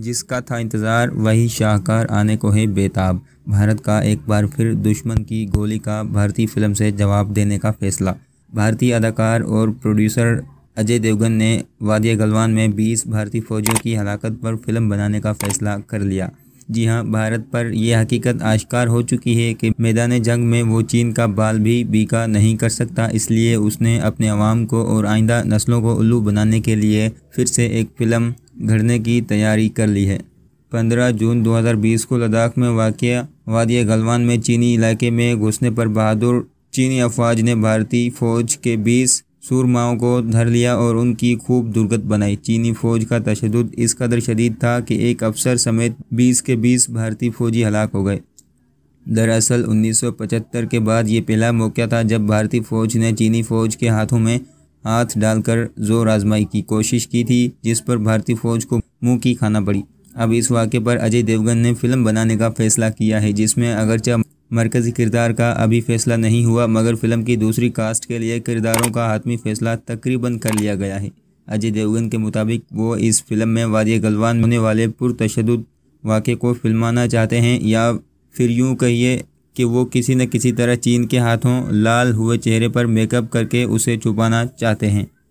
जिसका था इंतज़ार वही शाहकार आने को है बेताब भारत का एक बार फिर दुश्मन की गोली का भारतीय फिल्म से जवाब देने का फैसला भारतीय अदाकार और प्रोड्यूसर अजय देवगन ने वादिया गलवान में 20 भारतीय फौजियों की हलाकत पर फिल्म बनाने का फैसला कर लिया जी हाँ भारत पर यह हकीकत आश्कार हो चुकी है कि मैदान जंग में वो चीन का बाल भी बीका नहीं कर सकता इसलिए उसने अपने आवाम को और आइंदा नस्लों को उल्लू बनाने के लिए फिर से एक फिल्म घड़ने की तैयारी कर ली है 15 जून 2020 को लद्दाख में वाक़ वादी गलवान में चीनी इलाके में घुसने पर बहादुर चीनी अफवाज ने भारतीय फ़ौज के 20 सूरमाओं को धर लिया और उनकी खूब दुर्गत बनाई चीनी फौज का तशद इस कदर शदीद था कि एक अफसर समेत 20 के 20 भारतीय फौजी हलाक हो गए दरअसल 1975 के बाद ये पहला मौका था जब भारतीय फौज ने चीनी फौज के हाथों में हाथ डालकर जोर आजमाई की कोशिश की थी जिस पर भारतीय फौज को मुंह की खाना पड़ी अब इस वाक्य पर अजय देवगन ने फिल्म बनाने का फैसला किया है जिसमें अगरचे मरकजी किरदार का अभी फैसला नहीं हुआ मगर फिल्म की दूसरी कास्ट के लिए किरदारों का हाथमी फैसला तकरीबन कर लिया गया है अजय देवगन के मुताबिक वो इस फिल्म में वादी गलवान होने वाले पुरतशद वाक़े को फिल्माना चाहते हैं या फिर यूँ कहिए कि वो किसी न किसी तरह चीन के हाथों लाल हुए चेहरे पर मेकअप करके उसे छुपाना चाहते हैं